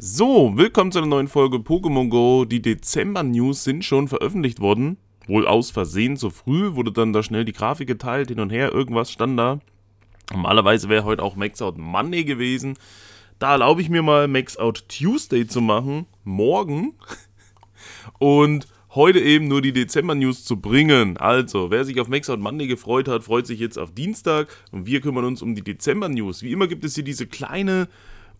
So, willkommen zu einer neuen Folge Pokémon Go. Die Dezember-News sind schon veröffentlicht worden. Wohl aus Versehen zu früh, wurde dann da schnell die Grafik geteilt, hin und her, irgendwas stand da. Normalerweise wäre heute auch Max Out Monday gewesen. Da erlaube ich mir mal, Max Out Tuesday zu machen, morgen. Und heute eben nur die Dezember-News zu bringen. Also, wer sich auf Max Out Monday gefreut hat, freut sich jetzt auf Dienstag. Und wir kümmern uns um die Dezember-News. Wie immer gibt es hier diese kleine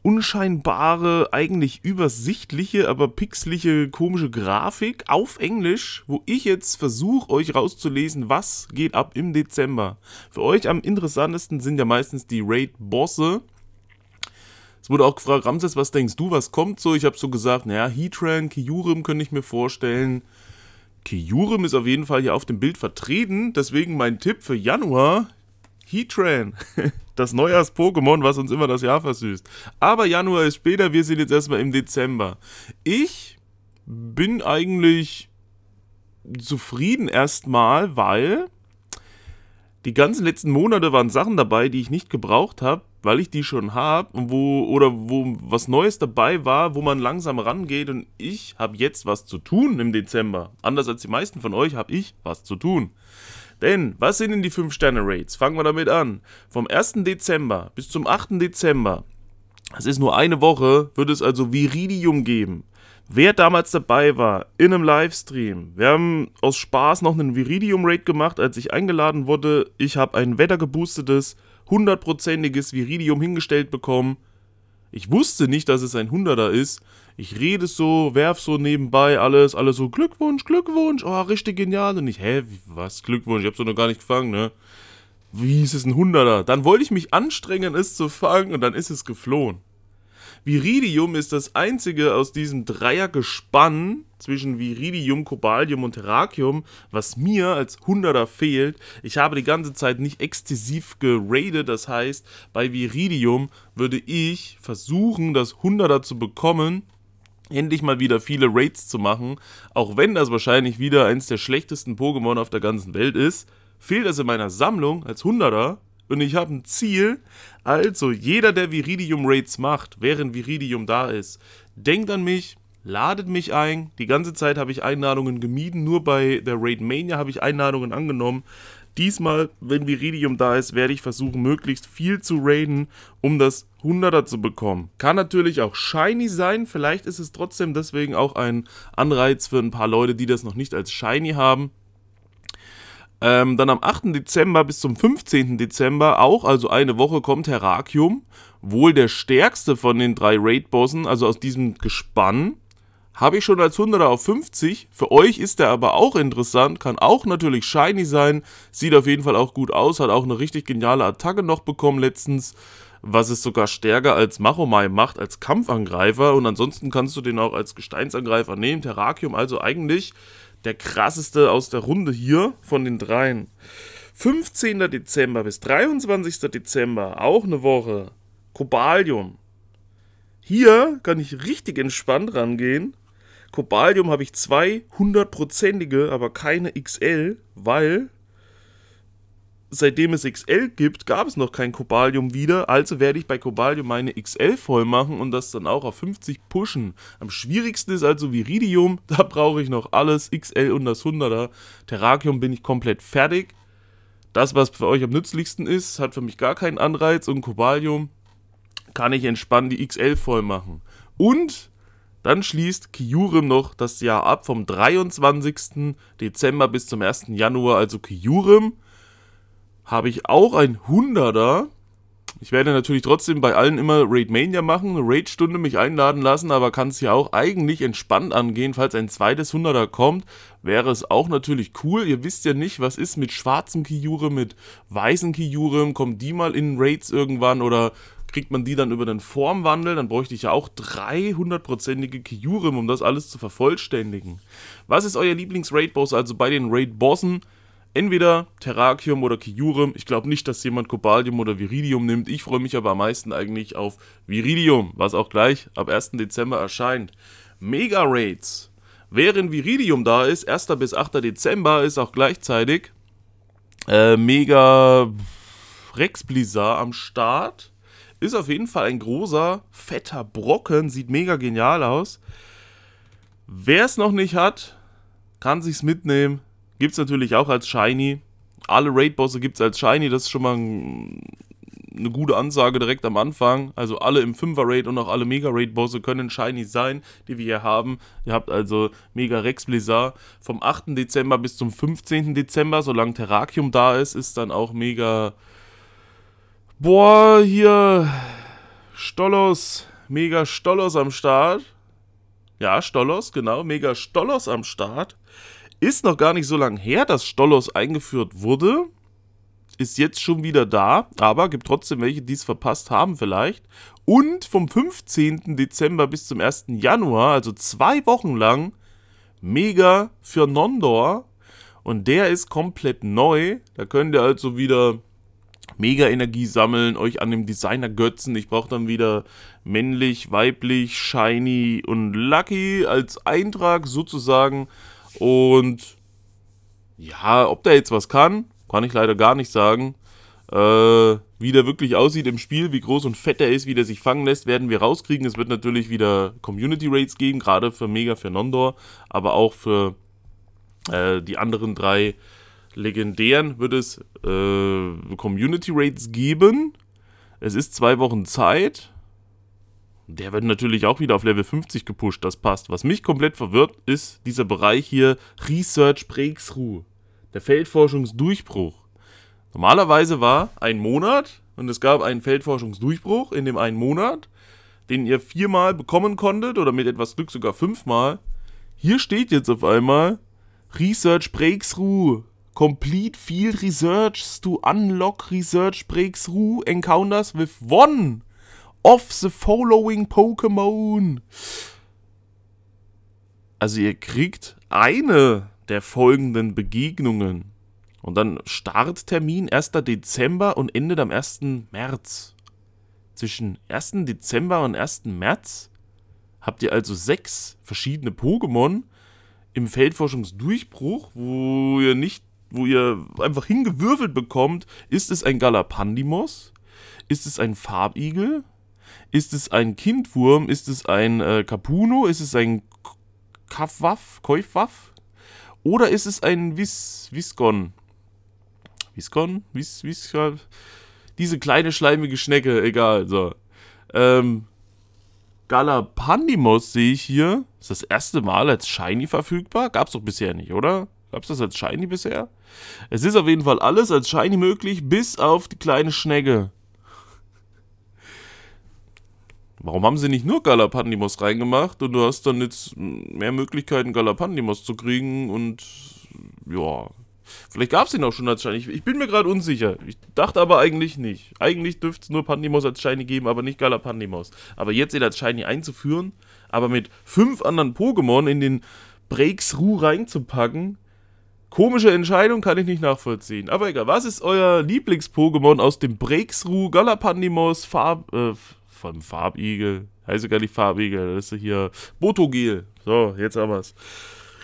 unscheinbare, eigentlich übersichtliche, aber pixelige, komische Grafik auf Englisch, wo ich jetzt versuche, euch rauszulesen, was geht ab im Dezember. Für euch am interessantesten sind ja meistens die Raid-Bosse. Es wurde auch gefragt, Ramses, was denkst du, was kommt so? Ich habe so gesagt, naja, Heatran, Kyurem könnte ich mir vorstellen. Kyurem ist auf jeden Fall hier auf dem Bild vertreten, deswegen mein Tipp für Januar, Heatran. Das Neujahrs-Pokémon, was uns immer das Jahr versüßt. Aber Januar ist später, wir sind jetzt erstmal im Dezember. Ich bin eigentlich zufrieden erstmal, weil die ganzen letzten Monate waren Sachen dabei, die ich nicht gebraucht habe, weil ich die schon habe wo oder wo was Neues dabei war, wo man langsam rangeht und ich habe jetzt was zu tun im Dezember. Anders als die meisten von euch habe ich was zu tun. Denn was sind denn die 5-Sterne-Rates? Fangen wir damit an. Vom 1. Dezember bis zum 8. Dezember, es ist nur eine Woche, wird es also Viridium geben. Wer damals dabei war, in einem Livestream, wir haben aus Spaß noch einen viridium rate gemacht, als ich eingeladen wurde. Ich habe ein wettergeboostetes, hundertprozentiges Viridium hingestellt bekommen. Ich wusste nicht, dass es ein Hunderter ist ich rede so, werf so nebenbei alles, alles so Glückwunsch, Glückwunsch, oh, richtig genial. Und ich, hä, was, Glückwunsch, ich hab's doch noch gar nicht gefangen, ne? Wie ist es ein Hunderter? Dann wollte ich mich anstrengen, es zu fangen und dann ist es geflohen. Viridium ist das einzige aus diesem Dreiergespann zwischen Viridium, Cobalium und Terrakium, was mir als Hunderter fehlt. Ich habe die ganze Zeit nicht exzessiv geradet, das heißt, bei Viridium würde ich versuchen, das Hunderter zu bekommen, endlich mal wieder viele Raids zu machen, auch wenn das wahrscheinlich wieder eins der schlechtesten Pokémon auf der ganzen Welt ist, fehlt es in meiner Sammlung als Hunderter und ich habe ein Ziel. Also jeder, der Viridium Raids macht, während Viridium da ist, denkt an mich, ladet mich ein. Die ganze Zeit habe ich Einladungen gemieden, nur bei der Raid Mania habe ich Einladungen angenommen. Diesmal, wenn Viridium da ist, werde ich versuchen, möglichst viel zu raiden, um das 100er zu bekommen. Kann natürlich auch shiny sein, vielleicht ist es trotzdem deswegen auch ein Anreiz für ein paar Leute, die das noch nicht als shiny haben. Ähm, dann am 8. Dezember bis zum 15. Dezember, auch also eine Woche, kommt Herakium, wohl der stärkste von den drei Raid-Bossen, also aus diesem Gespann. Habe ich schon als 100er auf 50. Für euch ist der aber auch interessant. Kann auch natürlich shiny sein. Sieht auf jeden Fall auch gut aus. Hat auch eine richtig geniale Attacke noch bekommen letztens. Was es sogar stärker als Machomai macht, als Kampfangreifer. Und ansonsten kannst du den auch als Gesteinsangreifer nehmen. Terrakium also eigentlich der krasseste aus der Runde hier von den dreien. 15. Dezember bis 23. Dezember, auch eine Woche. Kobalium. Hier kann ich richtig entspannt rangehen. Cobalium habe ich zwei hundertprozentige, aber keine XL, weil seitdem es XL gibt, gab es noch kein Cobalium wieder, also werde ich bei Cobalium meine XL voll machen und das dann auch auf 50 pushen. Am schwierigsten ist also Viridium, da brauche ich noch alles, XL und das 100er. Terrakium bin ich komplett fertig. Das, was für euch am nützlichsten ist, hat für mich gar keinen Anreiz und Cobalium kann ich entspannt die XL voll machen. Und dann schließt Kyurem noch das Jahr ab vom 23. Dezember bis zum 1. Januar, also Kyurem. Habe ich auch ein 100er. Ich werde natürlich trotzdem bei allen immer Raidmania machen, eine Raid-Stunde mich einladen lassen, aber kann es ja auch eigentlich entspannt angehen. Falls ein zweites 100er kommt, wäre es auch natürlich cool. Ihr wisst ja nicht, was ist mit schwarzen Kyurem, mit weißen Kyurem. Kommen die mal in Raids irgendwann oder Kriegt man die dann über den Formwandel, dann bräuchte ich ja auch 300-prozentige Kyurem, um das alles zu vervollständigen. Was ist euer Lieblings-Raid-Boss? Also bei den Raid-Bossen entweder Terrakium oder Kyurem. Ich glaube nicht, dass jemand Cobalium oder Viridium nimmt. Ich freue mich aber am meisten eigentlich auf Viridium, was auch gleich ab 1. Dezember erscheint. Mega Raids. Während Viridium da ist, 1. bis 8. Dezember ist auch gleichzeitig äh, Mega Rex Blizzard am Start. Ist auf jeden Fall ein großer, fetter Brocken, sieht mega genial aus. Wer es noch nicht hat, kann sich's mitnehmen. Gibt es natürlich auch als Shiny. Alle Raid-Bosse gibt es als Shiny, das ist schon mal eine gute Ansage direkt am Anfang. Also alle im 5er-Raid und auch alle Mega-Raid-Bosse können Shiny sein, die wir hier haben. Ihr habt also Mega Rex Blizzard vom 8. Dezember bis zum 15. Dezember, solange Terrakium da ist, ist dann auch Mega Boah, hier Stollos, mega Stollos am Start. Ja, Stollos, genau, mega Stollos am Start. Ist noch gar nicht so lange her, dass Stollos eingeführt wurde. Ist jetzt schon wieder da, aber gibt trotzdem welche, die es verpasst haben vielleicht. Und vom 15. Dezember bis zum 1. Januar, also zwei Wochen lang, mega für Nondor. Und der ist komplett neu. Da könnt ihr also wieder Mega-Energie sammeln, euch an dem Designer götzen. Ich brauche dann wieder männlich, weiblich, shiny und lucky als Eintrag sozusagen. Und ja, ob der jetzt was kann, kann ich leider gar nicht sagen. Äh, wie der wirklich aussieht im Spiel, wie groß und fett er ist, wie der sich fangen lässt, werden wir rauskriegen. Es wird natürlich wieder Community Rates geben, gerade für Mega, für Nondor, aber auch für äh, die anderen drei legendären wird es äh, Community Rates geben. Es ist zwei Wochen Zeit. Der wird natürlich auch wieder auf Level 50 gepusht, das passt. Was mich komplett verwirrt, ist dieser Bereich hier Research Breakthrough, der Feldforschungsdurchbruch. Normalerweise war ein Monat und es gab einen Feldforschungsdurchbruch in dem einen Monat, den ihr viermal bekommen konntet oder mit etwas Glück sogar fünfmal. Hier steht jetzt auf einmal Research Breakthrough Complete field research to unlock research breakthrough encounters with one of the following Pokémon. Also ihr kriegt eine der folgenden Begegnungen. Und dann Starttermin 1. Dezember und endet am 1. März. Zwischen 1. Dezember und 1. März habt ihr also sechs verschiedene Pokémon im Feldforschungsdurchbruch, wo ihr nicht wo ihr einfach hingewürfelt bekommt, ist es ein Galapandimos? Ist es ein Farbigel? Ist es ein Kindwurm? Ist es ein äh, Capuno? Ist es ein Kaffwaff? Käufwaff? Oder ist es ein Vis Viscon? Viscon? Vis, Vis, diese kleine schleimige Schnecke, egal, so. Ähm, Galapandimos sehe ich hier. Ist das erste Mal als Shiny verfügbar? Gab es doch bisher nicht, oder? Gab es das als Shiny bisher? Es ist auf jeden Fall alles als Shiny möglich, bis auf die kleine Schnecke. Warum haben sie nicht nur Galapandimos reingemacht und du hast dann jetzt mehr Möglichkeiten, Galapandimos zu kriegen und ja. Vielleicht gab es ihn auch schon als Shiny. Ich, bin mir gerade unsicher. Ich dachte aber eigentlich nicht. Eigentlich dürfte es nur Pandimos als Shiny geben, aber nicht Galapandimos. Aber jetzt ihn als Shiny einzuführen, aber mit fünf anderen Pokémon in den Breaks Breaksru reinzupacken, Komische Entscheidung kann ich nicht nachvollziehen. Aber egal, was ist euer Lieblings-Pokémon aus dem Breaksruh, Galapandimos, Farb... Äh, von Farbigel? Heißt gar nicht Farbigel, das ist hier... Botogel. So, jetzt aber es.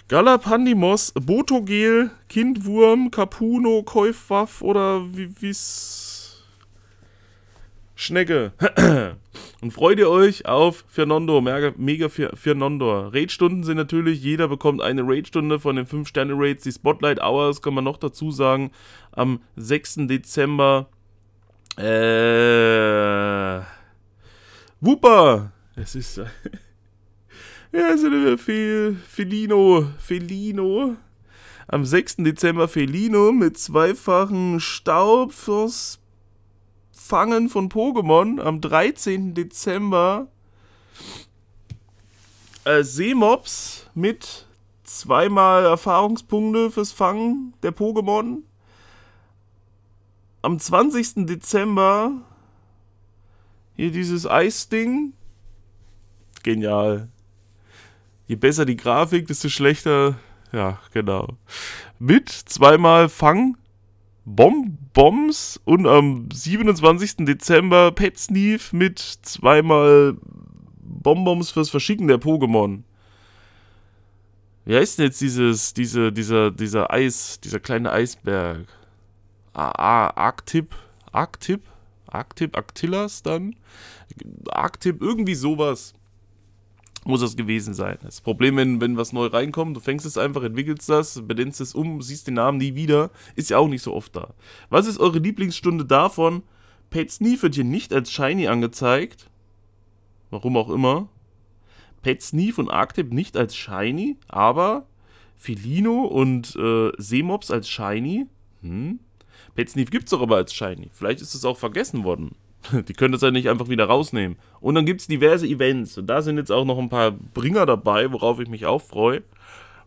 Galapandimos, Botogel, Kindwurm, Capuno, Käufwaff oder wie wie's. Schnecke. Und freut ihr euch auf Fernando, mega, Fernando. Raidstunden sind natürlich, jeder bekommt eine Raidstunde von den 5-Sterne-Raids. Die Spotlight Hours, kann man noch dazu sagen, am 6. Dezember. Äh. Wupper! Es ist. ja, es ist Fel, Felino. Felino. Am 6. Dezember Felino mit zweifachen Staub fürs Fangen von Pokémon am 13. Dezember äh, Seemops mit zweimal Erfahrungspunkte fürs Fangen der Pokémon. Am 20. Dezember hier dieses Eisding. Genial. Je besser die Grafik, desto schlechter. Ja, genau. Mit zweimal Fang Bomb-Bombs und am 27. Dezember Pet Sneef mit zweimal Bonbons fürs Verschicken der Pokémon. Wie heißt denn jetzt dieses, diese, dieser, dieser Eis, dieser kleine Eisberg? Ah, ah, Arktip, Arktip, Arktip, Actillas dann? Arktip, irgendwie sowas muss das gewesen sein. Das Problem, wenn, wenn was neu reinkommt, du fängst es einfach, entwickelst das, benennst es um, siehst den Namen nie wieder, ist ja auch nicht so oft da. Was ist eure Lieblingsstunde davon? Pate Sneef wird hier nicht als Shiny angezeigt. Warum auch immer. Pate Sneef und Arctip nicht als Shiny, aber Filino und äh, Seemops als Shiny. Hm. Petsneef gibt es doch aber als Shiny. Vielleicht ist es auch vergessen worden. Die können das ja nicht einfach wieder rausnehmen. Und dann gibt es diverse Events. Und da sind jetzt auch noch ein paar Bringer dabei, worauf ich mich auch freue.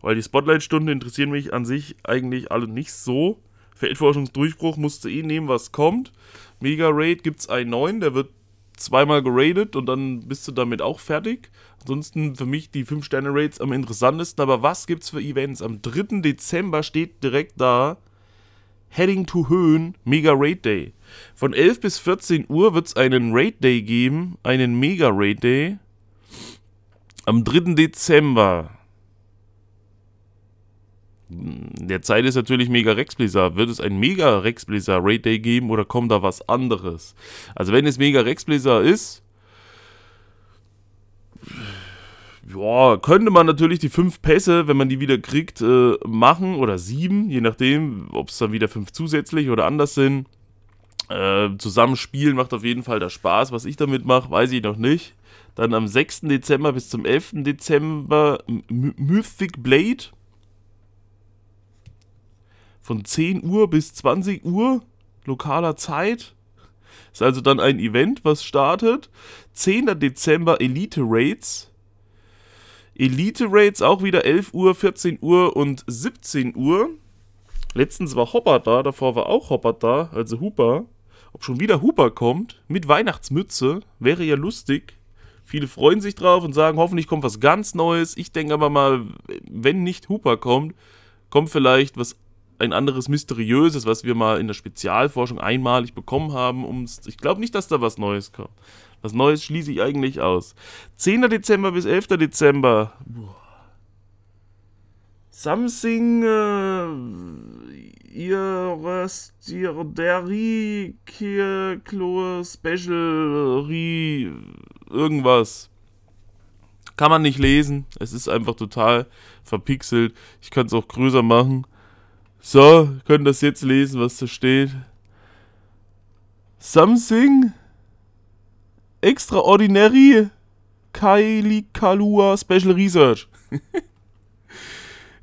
Weil die Spotlight-Stunden interessieren mich an sich eigentlich alle nicht so. Feldforschungsdurchbruch musst du eh nehmen, was kommt. Mega Raid gibt es einen neuen, der wird zweimal geradet und dann bist du damit auch fertig. Ansonsten für mich die 5-Sterne-Raids am interessantesten. Aber was gibt es für Events? Am 3. Dezember steht direkt da Heading to Höhen Mega Raid Day. Von 11 bis 14 Uhr wird es einen Raid Day geben, einen Mega Raid Day. Am 3. Dezember. Der Zeit ist natürlich Mega Rex Blizzard. Wird es ein Mega Rex Blizzard Raid Day geben oder kommt da was anderes? Also wenn es Mega Rex Blizzard ist, ja, könnte man natürlich die fünf Pässe, wenn man die wieder kriegt, äh, machen oder sieben, je nachdem, ob es dann wieder fünf zusätzlich oder anders sind. Äh, zusammenspielen macht auf jeden Fall da Spaß. Was ich damit mache, weiß ich noch nicht. Dann am 6. Dezember bis zum 11. Dezember M Mythic Blade. Von 10 Uhr bis 20 Uhr lokaler Zeit. Ist also dann ein Event, was startet. 10. Dezember Elite Raids Elite-Raids auch wieder 11 Uhr, 14 Uhr und 17 Uhr. Letztens war Hopper da, davor war auch Hopper da, also Hooper. Ob schon wieder Hooper kommt, mit Weihnachtsmütze, wäre ja lustig. Viele freuen sich drauf und sagen, hoffentlich kommt was ganz Neues. Ich denke aber mal, wenn nicht Hooper kommt, kommt vielleicht was ein anderes Mysteriöses, was wir mal in der Spezialforschung einmalig bekommen haben. Um's, ich glaube nicht, dass da was Neues kommt. Was Neues schließe ich eigentlich aus. 10. Dezember bis 11. Dezember. Something äh, ihres Dirderikirklor Special Re irgendwas. Kann man nicht lesen. Es ist einfach total verpixelt. Ich kann es auch größer machen. So, können das jetzt lesen, was da steht. Something Extraordinary Kalua Special Research.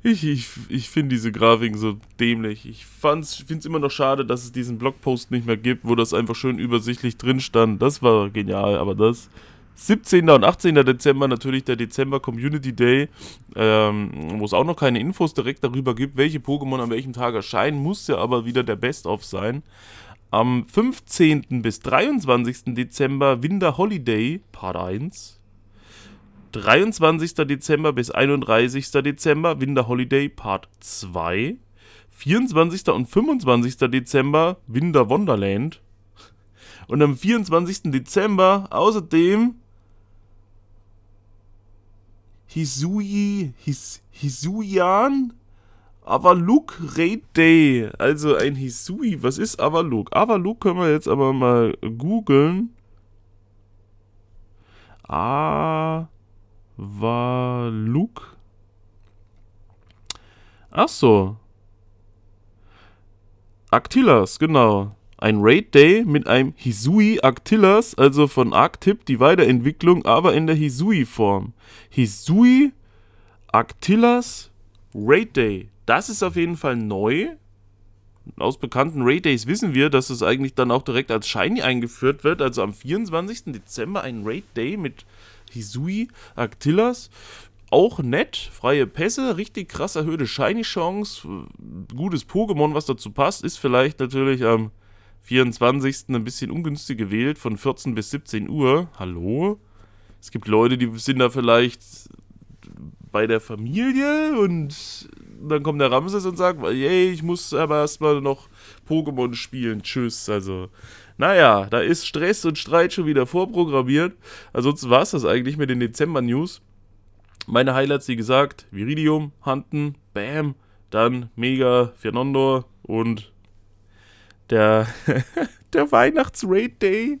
ich ich, ich finde diese Grafiken so dämlich. Ich, ich finde es immer noch schade, dass es diesen Blogpost nicht mehr gibt, wo das einfach schön übersichtlich drin stand. Das war genial, aber das. 17. und 18. Dezember natürlich der Dezember Community Day, ähm, wo es auch noch keine Infos direkt darüber gibt, welche Pokémon an welchem Tag erscheinen, muss ja aber wieder der Best-of sein. Am 15. bis 23. Dezember Winter Holiday Part 1. 23. Dezember bis 31. Dezember Winter Holiday Part 2. 24. und 25. Dezember Winter Wonderland. Und am 24. Dezember außerdem Hisui His, Hisuyan Avaluk Raid Day. Also ein Hisui. Was ist Avaluk? Avaluk können wir jetzt aber mal googeln. Avaluk. Ach so. Actilas, genau. Ein Raid Day mit einem Hisui Actilas, also von Arctip die Weiterentwicklung, aber in der Hisui-Form. Hisui Actilas Raid Day das ist auf jeden Fall neu. Aus bekannten Ray Days wissen wir, dass es eigentlich dann auch direkt als Shiny eingeführt wird. Also am 24. Dezember ein Raid Day mit Hisui Actillas. Auch nett, freie Pässe, richtig krass erhöhte Shiny-Chance, gutes Pokémon, was dazu passt, ist vielleicht natürlich am 24. ein bisschen ungünstig gewählt, von 14 bis 17 Uhr. Hallo? Es gibt Leute, die sind da vielleicht bei der Familie und dann kommt der Ramses und sagt, yay, ich muss aber erstmal noch Pokémon spielen, tschüss. Also, naja, da ist Stress und Streit schon wieder vorprogrammiert. Ansonsten war es das eigentlich mit den Dezember-News. Meine Highlights, wie gesagt, Viridium, Hunten, Bam, dann Mega, Fernando und der der Weihnachts-Raid-Day,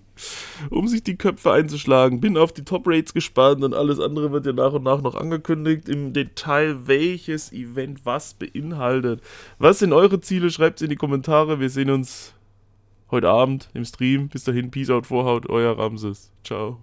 um sich die Köpfe einzuschlagen. Bin auf die Top-Rates gespannt und alles andere wird ja nach und nach noch angekündigt. Im Detail, welches Event was beinhaltet. Was sind eure Ziele? Schreibt es in die Kommentare. Wir sehen uns heute Abend im Stream. Bis dahin, Peace out, Vorhaut, euer Ramses. Ciao.